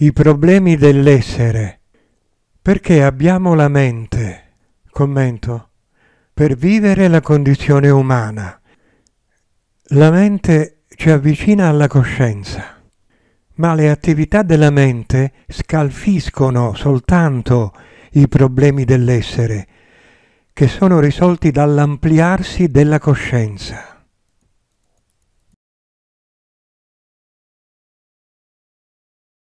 I problemi dell'essere. Perché abbiamo la mente, commento, per vivere la condizione umana. La mente ci avvicina alla coscienza, ma le attività della mente scalfiscono soltanto i problemi dell'essere, che sono risolti dall'ampliarsi della coscienza.